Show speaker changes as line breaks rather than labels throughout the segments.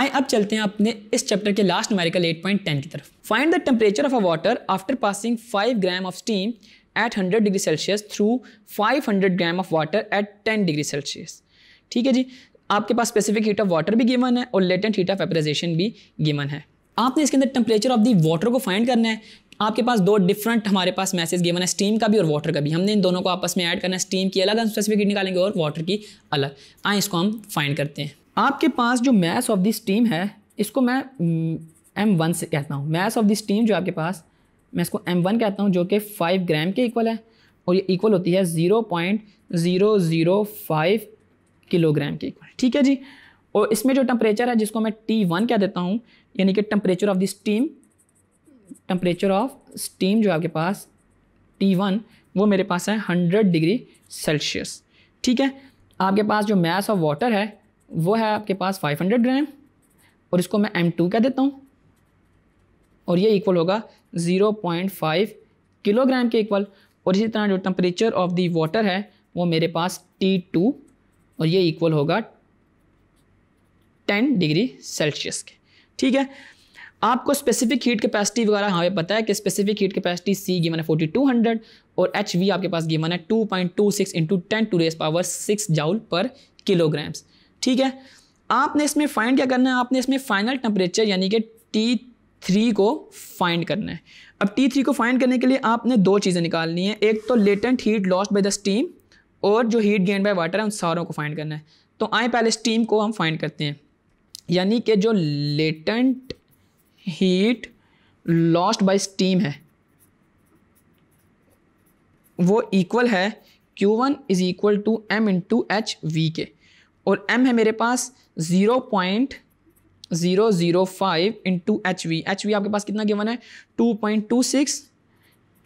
आए अब चलते हैं अपने इस चैप्टर के लास्ट पॉइंट 8.10 की तरफ find the temperature of a water after passing 5 gram of steam at 100 degree Celsius through 500 gram of water at 10 degree Celsius ठीक है जी आपके पास स्पेसिफिक हीट ऑफ वाटर भी गिवन है और लेटेंट हीट ऑफ एपराइजेशन भी गिवन है आपने इसके अंदर टेम्परेचर ऑफ दी वाटर को फाइंड करना है आपके पास दो डिफरेंट हमारे पास मैसेज गिवन है स्टीम का भी और वाटर का भी हमने इन दोनों को आपस में ऐड करना है स्टीम की अलग स्पेसिफिक हीट निकालेंगे और वाटर की अलग आए इसको हम फाइंड करते हैं आपके पास जो मैथ ऑफ दिस टीम है इसको मैं एम mm, वन से कहता हूँ मैथ ऑफ दिस टीम जो आपके पास मैं इसको एम वन कहता हूँ जो कि फाइव ग्राम के इक्वल है और ये इक्वल होती है zero point zero zero five kilogram के इक्वल ठीक है जी और इसमें जो टम्परेचर है जिसको मैं टी वन कह देता हूँ यानी कि temperature of the steam temperature of steam जो आपके पास टी वन वो मेरे पास है हंड्रेड डिग्री सेल्सियस ठीक है आपके पास जो मैस ऑफ वाटर है वो है आपके पास 500 ग्राम और इसको मैं M2 कह देता हूँ और ये इक्वल होगा 0.5 किलोग्राम के इक्वल और इसी तरह जो टम्परेचर ऑफ दी वाटर है वो मेरे पास टू और ये इक्वल होगा 10 डिग्री सेल्सियस के ठीक है आपको स्पेसिफिक हीट कैपेसिटी वगैरह हमें हाँ, पता है कि specific heat capacity C given है 4200 और एच वी आपके पास गिवन है 2.26 point two six into ten to raise power six joule पर किलोग्राम्स ठीक है आपने इसमें फाइंड क्या करना है आपने इसमें फाइनल टेम्परेचर यानी कि टी थ्री को फाइंड करना है अब टी थ्री को फाइंड करने के लिए आपने दो चीज़ें निकालनी है एक तो latent heat lost by the steam और जो हीट गेन बाय वाटर है उन सारों को फाइंड करना है तो आए पहले स्टीम को हम फाइंड करते हैं यानी कि जो latent heat lost by steam है वो इक्वल है Q1 one is equal to M into H V के और एम है मेरे पास zero point zero zero five into H V H V आपके पास कितना गिवन है two point two six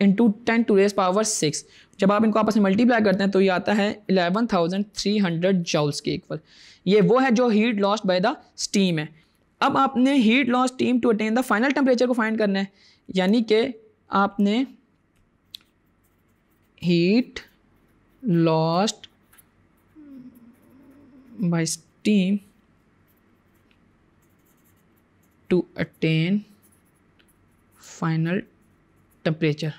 into ten to raise power six जब आप इनको आपस में मल्टीप्लाई करते हैं तो ये आता है eleven thousand three hundred joules के इक्वल ये वो है जो heat lost by the steam है अब आपने heat loss steam to attain the final temperature को फाइंड करना है यानी कि आपने heat lost by steam to attain final temperature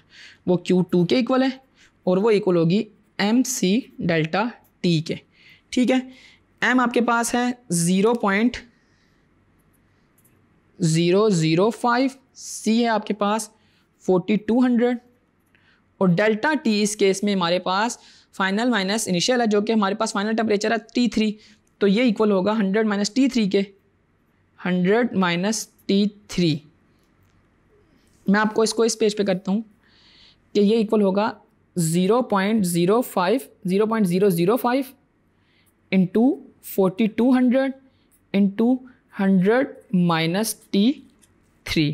वो Q2 टू के इक्वल है और वो इक्वल होगी एम सी डेल्टा टी के ठीक है एम आपके पास है zero point zero zero five C है आपके पास फोर्टी टू हंड्रेड और डेल्टा टी इस केस में हमारे पास फाइनल माइनस इनिशियल है जो कि हमारे पास फाइनल टेम्परेचर है टी थ्री तो ये इक्वल होगा हंड्रेड माइनस टी थ्री के हंड्रेड माइनस टी थ्री मैं आपको इसको इस पेज पे करता हूँ कि ये इक्वल होगा zero point zero five zero point zero zero five into forty two hundred into hundred minus T three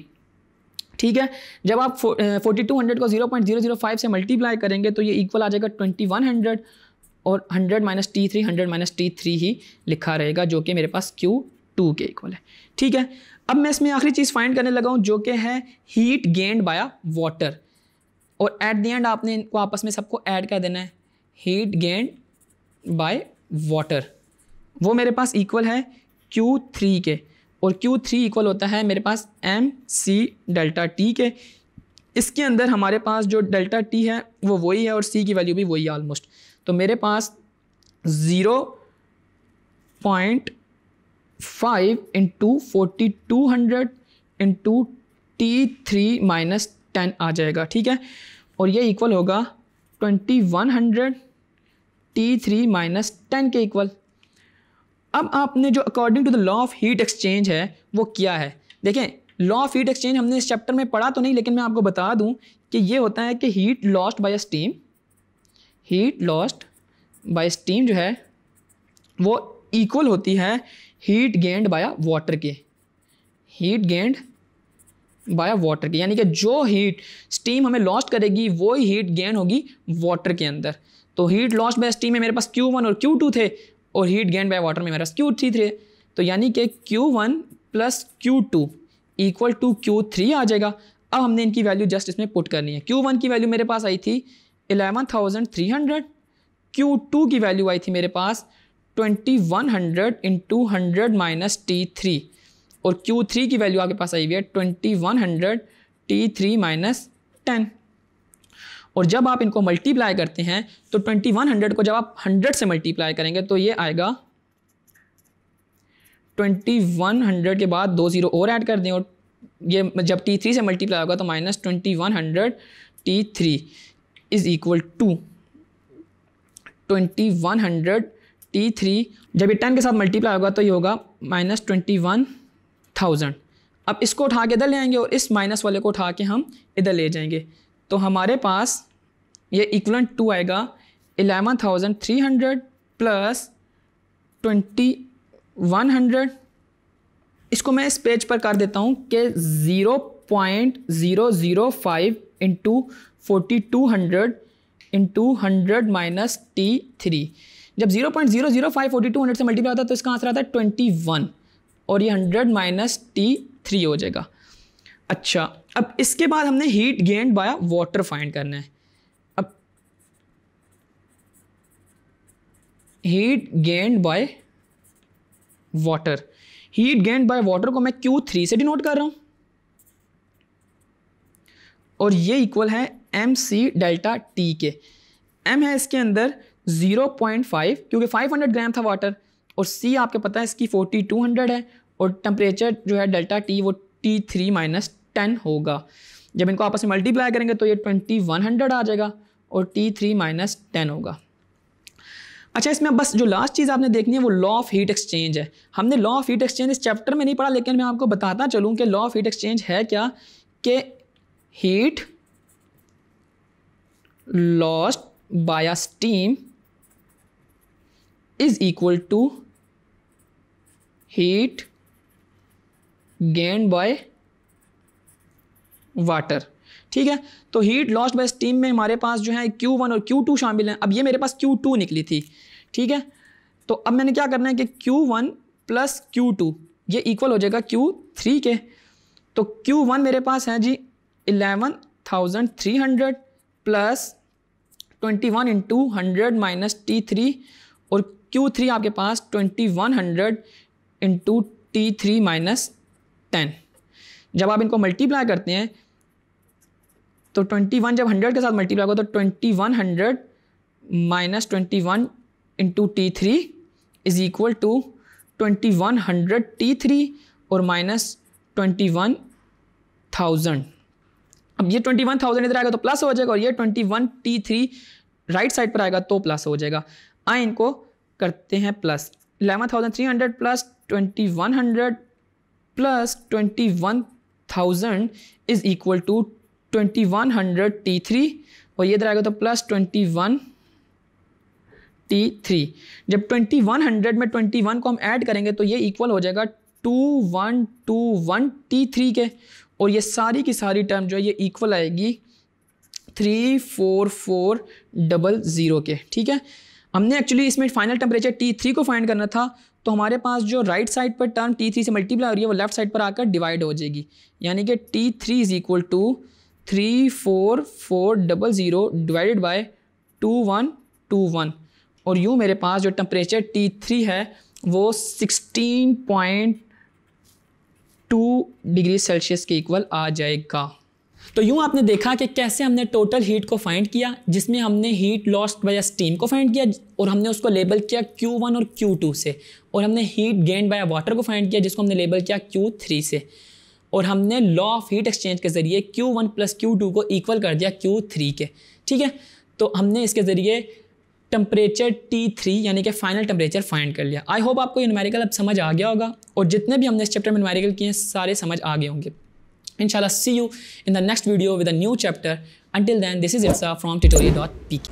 ठीक है जब आप फोर्टी टू हंड्रेड को zero point zero zero five से मल्टीप्लाई करेंगे तो ये इक्वल आ जाएगा ट्वेंटी वन हंड्रेड और hundred minus T three hundred minus T three ही लिखा रहेगा जो कि मेरे पास क्यू टू के इक्वल है ठीक है अब मैं इसमें आखिरी चीज़ फाइंड करने लगा हूँ जो कि है हीट गेंड बाय वाटर और एट द एंड आपने इनको आपस में सबको ऐड कर देना है हीट गेंड बाय वाटर वो मेरे पास इक्वल है क्यू थ्री के और क्यू थ्री इक्वल होता है मेरे पास एम सी डेल्टा टी के इसके अंदर हमारे पास जो डेल्टा टी है वो वही है और सी की वैल्यू भी वही है ऑलमोस्ट तो मेरे पास zero point five into forty two hundred into T three minus ten आ जाएगा ठीक है और ये इक्वल होगा twenty one hundred T three minus ten के इक्वल अब आपने जो according to the law of heat exchange है वो क्या है देखें लॉ ऑफ हीट एक्सचेंज हमने इस चैप्टर में पढ़ा तो नहीं लेकिन मैं आपको बता दूं कि ये होता है कि heat lost by steam heat lost by steam जो है वो इक्वल होती है हीट गेंड बाय वाटर के हीट गेंड बाय वाटर के यानी कि जो हीट स्टीम हमें लॉस्ट करेगी वो हीट गेंड होगी वाटर के अंदर तो हीट लॉस्ट बाय स्टीम में मेरे पास Q1 और Q2 थे और हीट गेन बाय वाटर में मेरा क्यू थ्री थ्री तो यानी कि Q one plus Q two equal to Q three आ जाएगा अब हमने इनकी वैल्यू जस्ट इसमें पुट करनी है क्यू वन की वैल्यू मेरे पास आई थी eleven thousand three hundred Q two की वैल्यू आई थी मेरे पास twenty one hundred into hundred minus T three और क्यू थ्री की वैल्यू आपके पास आई हुई है twenty one hundred T three minus ten और जब आप इनको मल्टीप्लाई करते हैं तो ट्वेंटी वन हंड्रेड को जब आप हंड्रेड से मल्टीप्लाई करेंगे तो ये आएगा ट्वेंटी वन हंड्रेड के बाद दो ज़ीरो और ऐड कर दें और ये जब टी थ्री से मल्टीप्लाई होगा तो minus twenty one hundred T three is equal to twenty one hundred T three जब ये टेन के साथ मल्टीप्लाई होगा तो ये होगा माइनस ट्वेंटी वन थाउजेंड अब इसको उठा के इधर ले आएंगे और इस माइनस वाले को उठा के हम इधर ले जाएंगे तो हमारे पास ये इक्वलन टू आएगा eleven thousand three hundred plus twenty one hundred इसको मैं इस पेज पर कर देता हूँ कि zero point zero zero five into forty two hundred into hundred minus T three जब zero point zero zero five forty two hundred से मल्टीप्लाई होता है तो इसका आंसर आता है ट्वेंटी वन और ये हंड्रेड माइनस टी थ्री हो जाएगा अच्छा अब इसके बाद हमने heat gained by water find करना है अब heat gained by water heat gained by water को मैं क्यू थ्री से डिनोट कर रहा हूं और ये इक्वल है एम सी डेल्टा टी के एम है इसके अंदर 0.5 क्योंकि 500 ग्राम था वाटर और सी आपके पता है इसकी 4200 है और टेम्परेचर जो है डेल्टा टी वो टी थ्री माइनस टेन होगा जब इनको आपस में मल्टीप्लाई करेंगे तो ये ट्वेंटी वन हंड्रेड आ जाएगा और टी थ्री माइनस टेन होगा अच्छा इसमें बस जो लास्ट चीज़ आपने देखनी है वो लॉ ऑफ हीट एक्सचेंज है हमने लॉ ऑफ हीट एक्सचेंज इस चैप्टर में नहीं पढ़ा लेकिन मैं आपको बताता चलूँ कि लॉ ऑफ हीट एक्सचेंज है क्या कि heat lost by a steam is equal to heat gain by water ठीक है तो हीट लॉस्ट बाय स्टीम में हमारे पास जो है क्यू वन और क्यू टू शामिल हैं अब ये मेरे पास क्यू टू निकली थी ठीक है तो अब मैंने क्या करना है कि Q one plus Q two ये इक्वल हो जाएगा क्यू थ्री के तो क्यू वन मेरे पास है जी eleven thousand three hundred plus twenty one into hundred minus T three और क्यू थ्री आपके पास twenty one hundred into T three minus ten जब आप इनको मल्टीप्लाई करते हैं तो ट्वेंटी वन जब हंड्रेड के साथ मल्टीप्लाई होगा तो twenty one hundred minus twenty one into T three is equal to twenty one hundred T three और माइनस ट्वेंटी वन थाउजेंड अब ये ट्वेंटी वन थाउजेंड इधर आएगा तो प्लस हो जाएगा और ये twenty one T three right side पर आएगा तो प्लस हो जाएगा आए इनको करते हैं plus eleven thousand three hundred plus twenty one hundred plus twenty one thousand is equal to twenty one hundred T three और ये इधर आएगा तो plus twenty one T three जब ट्वेंटी वन हंड्रेड में ट्वेंटी वन को हम add करेंगे तो ये इक्वल हो जाएगा two one two one T three के और ये सारी की सारी टर्म जो है ये इक्वल आएगी three four four double zero के ठीक है हमने एक्चुअली इसमें फाइनल टेम्परेचर टी थ्री को फाइंड करना था तो हमारे पास जो राइट साइड पर टर्म टी थ्री से मल्टीप्लाई हो रही है वो लेफ्ट साइड पर आकर डिवाइड हो जाएगी यानी कि T three is equal to three four four double zero divided by two one two one और यूँ मेरे पास जो टेम्परेचर टी थ्री है वो sixteen point two degree Celsius के इक्वल आ जाएगा तो यूँ आपने देखा कि कैसे हमने टोटल हीट को फाइंड किया जिसमें हमने हीट लॉस्ट बाय स्टीम को फाइंड किया और हमने उसको लेबल किया Q1 और Q2 से और हमने हीट गेंड बाय वाटर को फाइंड किया जिसको हमने लेबल किया Q3 से और हमने लॉ ऑफ हीट एक्सचेंज के ज़रिए Q1 वन प्लस क्यू को इक्वल कर दिया क्यू के ठीक है तो हमने इसके ज़रिए टेम्परेचर टी थ्री यानी कि फाइनल टेम्परेचर फाइंड कर लिया आई होप आपको ये न्यूमेरिकल अब समझ आ गया होगा और जितने भी हमने इस चैप्टर में न्यूमेरिकल किए हैं सारे समझ आ गए होंगे Inshallah, see you in the next video with a new chapter. Until then, this is Itsa from tutorial.pk.